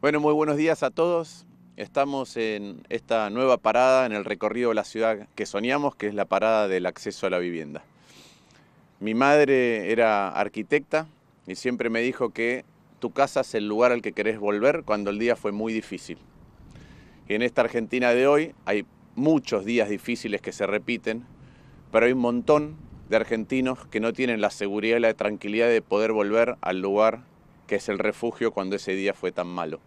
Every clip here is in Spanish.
Bueno, muy buenos días a todos. Estamos en esta nueva parada en el recorrido de la ciudad que soñamos, que es la parada del acceso a la vivienda. Mi madre era arquitecta y siempre me dijo que tu casa es el lugar al que querés volver cuando el día fue muy difícil. Y en esta Argentina de hoy hay muchos días difíciles que se repiten, pero hay un montón de argentinos que no tienen la seguridad y la tranquilidad de poder volver al lugar que es el refugio cuando ese día fue tan malo.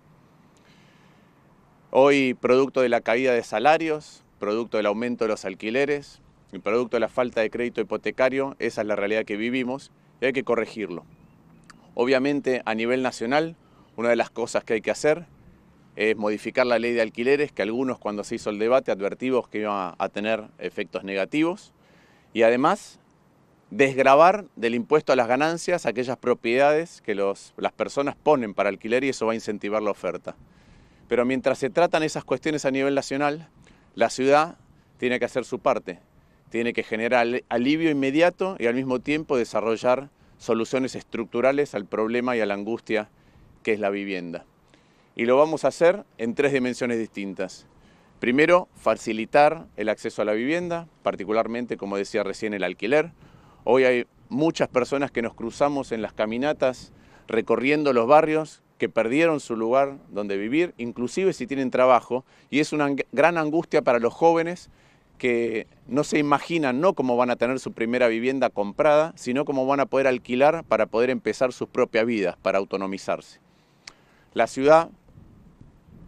Hoy, producto de la caída de salarios, producto del aumento de los alquileres, y producto de la falta de crédito hipotecario, esa es la realidad que vivimos y hay que corregirlo. Obviamente, a nivel nacional, una de las cosas que hay que hacer es modificar la ley de alquileres, que algunos cuando se hizo el debate advertimos que iba a tener efectos negativos, y además desgravar del impuesto a las ganancias aquellas propiedades que las personas ponen para alquiler y eso va a incentivar la oferta. Pero mientras se tratan esas cuestiones a nivel nacional, la ciudad tiene que hacer su parte, tiene que generar alivio inmediato y al mismo tiempo desarrollar soluciones estructurales al problema y a la angustia que es la vivienda. Y lo vamos a hacer en tres dimensiones distintas. Primero, facilitar el acceso a la vivienda, particularmente, como decía recién, el alquiler. Hoy hay muchas personas que nos cruzamos en las caminatas recorriendo los barrios que perdieron su lugar donde vivir, inclusive si tienen trabajo, y es una gran angustia para los jóvenes que no se imaginan no cómo van a tener su primera vivienda comprada, sino cómo van a poder alquilar para poder empezar sus propias vidas, para autonomizarse. La ciudad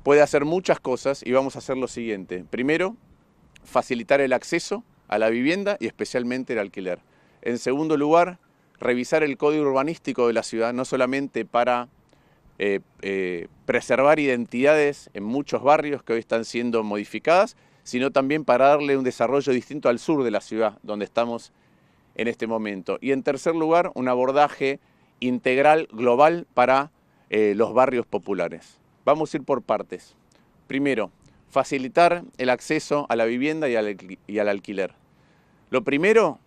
puede hacer muchas cosas y vamos a hacer lo siguiente. Primero, facilitar el acceso a la vivienda y especialmente el alquiler. En segundo lugar, revisar el código urbanístico de la ciudad, no solamente para eh, eh, preservar identidades en muchos barrios que hoy están siendo modificadas, sino también para darle un desarrollo distinto al sur de la ciudad, donde estamos en este momento. Y en tercer lugar, un abordaje integral, global, para eh, los barrios populares. Vamos a ir por partes. Primero, facilitar el acceso a la vivienda y y al alquiler. Lo primero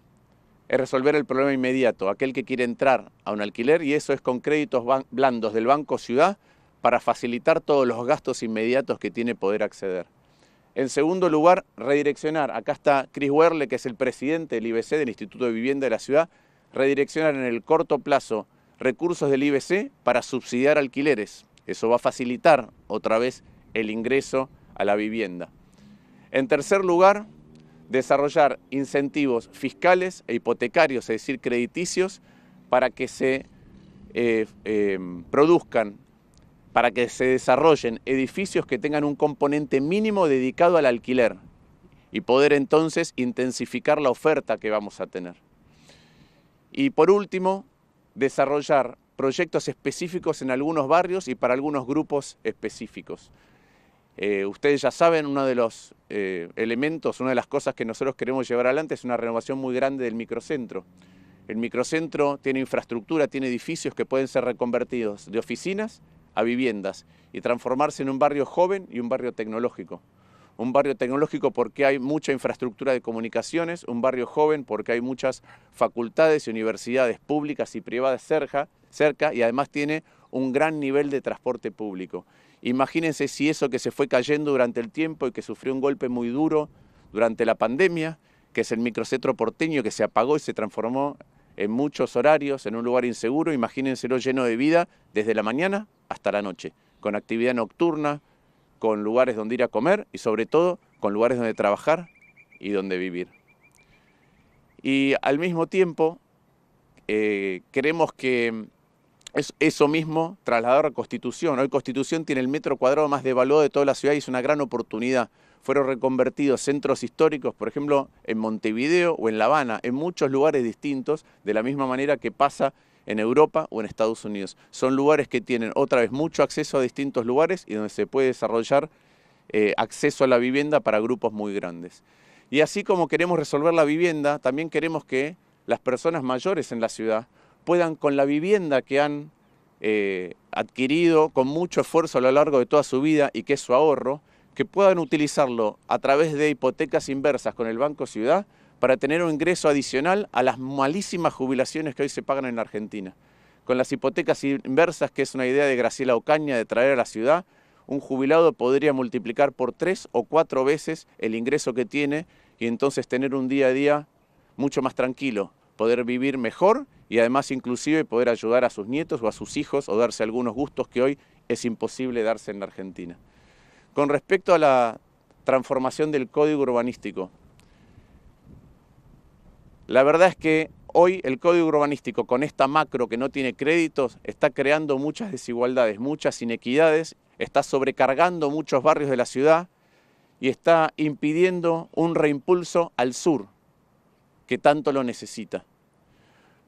es resolver el problema inmediato, aquel que quiere entrar a un alquiler y eso es con créditos blandos del Banco Ciudad para facilitar todos los gastos inmediatos que tiene poder acceder. En segundo lugar, redireccionar. Acá está Chris Werle, que es el presidente del IBC, del Instituto de Vivienda de la Ciudad, redireccionar en el corto plazo recursos del IBC para subsidiar alquileres. Eso va a facilitar otra vez el ingreso a la vivienda. En tercer lugar, desarrollar incentivos fiscales e hipotecarios, es decir, crediticios, para que se eh, eh, produzcan, para que se desarrollen edificios que tengan un componente mínimo dedicado al alquiler y poder entonces intensificar la oferta que vamos a tener. Y por último, desarrollar proyectos específicos en algunos barrios y para algunos grupos específicos. Eh, ustedes ya saben, uno de los eh, elementos, una de las cosas que nosotros queremos llevar adelante es una renovación muy grande del microcentro. El microcentro tiene infraestructura, tiene edificios que pueden ser reconvertidos de oficinas a viviendas y transformarse en un barrio joven y un barrio tecnológico. Un barrio tecnológico porque hay mucha infraestructura de comunicaciones, un barrio joven porque hay muchas facultades y universidades públicas y privadas cerca y además tiene un gran nivel de transporte público. Imagínense si eso que se fue cayendo durante el tiempo y que sufrió un golpe muy duro durante la pandemia, que es el microcentro porteño que se apagó y se transformó en muchos horarios, en un lugar inseguro, imagínenselo lleno de vida desde la mañana hasta la noche, con actividad nocturna, con lugares donde ir a comer y sobre todo con lugares donde trabajar y donde vivir. Y al mismo tiempo, creemos eh, queremos que es eso mismo trasladar a Constitución. Hoy Constitución tiene el metro cuadrado más devaluado de toda la ciudad y es una gran oportunidad. Fueron reconvertidos centros históricos, por ejemplo, en Montevideo o en La Habana, en muchos lugares distintos, de la misma manera que pasa en Europa o en Estados Unidos. Son lugares que tienen otra vez mucho acceso a distintos lugares y donde se puede desarrollar eh, acceso a la vivienda para grupos muy grandes. Y así como queremos resolver la vivienda, también queremos que las personas mayores en la ciudad puedan con la vivienda que han eh, adquirido con mucho esfuerzo a lo largo de toda su vida y que es su ahorro, que puedan utilizarlo a través de hipotecas inversas con el Banco Ciudad para tener un ingreso adicional a las malísimas jubilaciones que hoy se pagan en la Argentina. Con las hipotecas inversas, que es una idea de Graciela Ocaña de traer a la ciudad, un jubilado podría multiplicar por tres o cuatro veces el ingreso que tiene y entonces tener un día a día mucho más tranquilo, poder vivir mejor y además inclusive poder ayudar a sus nietos o a sus hijos o darse algunos gustos que hoy es imposible darse en la Argentina. Con respecto a la transformación del código urbanístico, la verdad es que hoy el código urbanístico con esta macro que no tiene créditos está creando muchas desigualdades, muchas inequidades, está sobrecargando muchos barrios de la ciudad y está impidiendo un reimpulso al sur que tanto lo necesita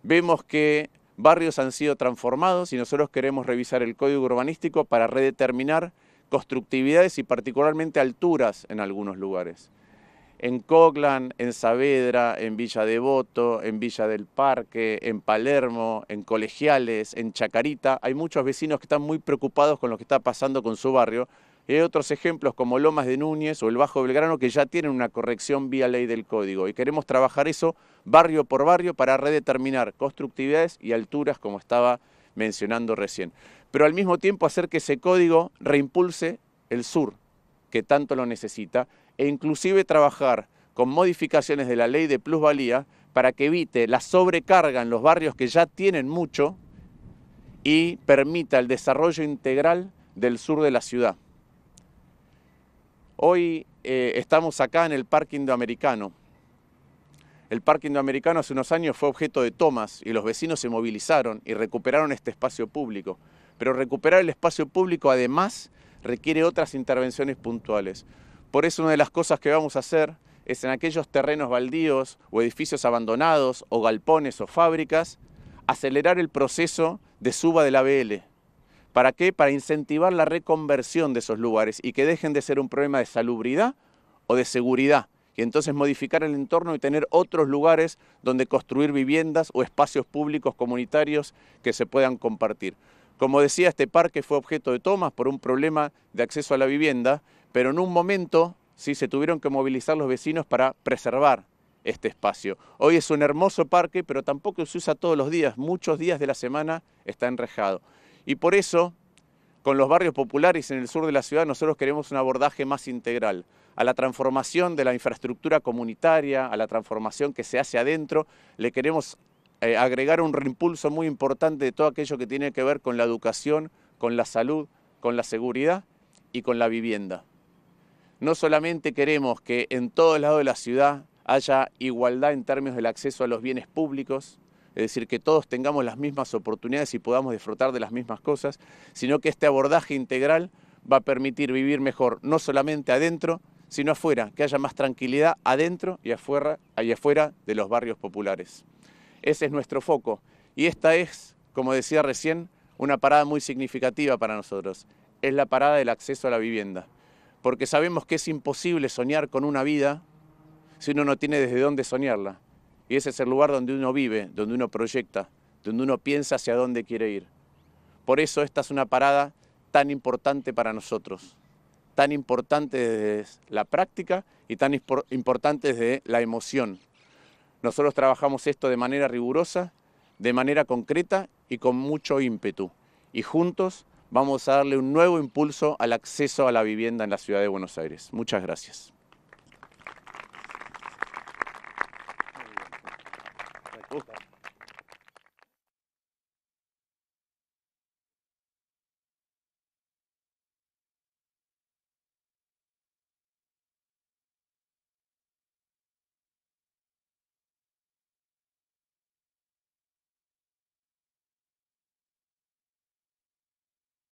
vemos que barrios han sido transformados y nosotros queremos revisar el código urbanístico para redeterminar constructividades y particularmente alturas en algunos lugares. En Coglan, en Saavedra, en Villa Devoto, en Villa del Parque, en Palermo, en Colegiales, en Chacarita, hay muchos vecinos que están muy preocupados con lo que está pasando con su barrio y eh, hay otros ejemplos como Lomas de Núñez o el Bajo Belgrano que ya tienen una corrección vía ley del código y queremos trabajar eso barrio por barrio para redeterminar constructividades y alturas como estaba mencionando recién. Pero al mismo tiempo hacer que ese código reimpulse el sur, que tanto lo necesita, e inclusive trabajar con modificaciones de la ley de plusvalía para que evite la sobrecarga en los barrios que ya tienen mucho y permita el desarrollo integral del sur de la ciudad. Hoy eh, estamos acá en el Parque Indoamericano. El Parque Indoamericano hace unos años fue objeto de tomas y los vecinos se movilizaron y recuperaron este espacio público. Pero recuperar el espacio público además requiere otras intervenciones puntuales. Por eso una de las cosas que vamos a hacer es en aquellos terrenos baldíos o edificios abandonados o galpones o fábricas, acelerar el proceso de suba del ABL. ¿Para qué? Para incentivar la reconversión de esos lugares y que dejen de ser un problema de salubridad o de seguridad. Y entonces modificar el entorno y tener otros lugares donde construir viviendas o espacios públicos comunitarios que se puedan compartir. Como decía, este parque fue objeto de tomas por un problema de acceso a la vivienda, pero en un momento sí se tuvieron que movilizar los vecinos para preservar este espacio. Hoy es un hermoso parque, pero tampoco se usa todos los días. Muchos días de la semana está enrejado. Y por eso, con los barrios populares en el sur de la ciudad, nosotros queremos un abordaje más integral a la transformación de la infraestructura comunitaria, a la transformación que se hace adentro, le queremos eh, agregar un reimpulso muy importante de todo aquello que tiene que ver con la educación, con la salud, con la seguridad y con la vivienda. No solamente queremos que en todo el lado de la ciudad haya igualdad en términos del acceso a los bienes públicos, es decir, que todos tengamos las mismas oportunidades y podamos disfrutar de las mismas cosas, sino que este abordaje integral va a permitir vivir mejor, no solamente adentro, sino afuera, que haya más tranquilidad adentro y afuera, afuera de los barrios populares. Ese es nuestro foco y esta es, como decía recién, una parada muy significativa para nosotros. Es la parada del acceso a la vivienda, porque sabemos que es imposible soñar con una vida si uno no tiene desde dónde soñarla. Y ese es el lugar donde uno vive, donde uno proyecta, donde uno piensa hacia dónde quiere ir. Por eso esta es una parada tan importante para nosotros, tan importante desde la práctica y tan importante desde la emoción. Nosotros trabajamos esto de manera rigurosa, de manera concreta y con mucho ímpetu. Y juntos vamos a darle un nuevo impulso al acceso a la vivienda en la ciudad de Buenos Aires. Muchas gracias.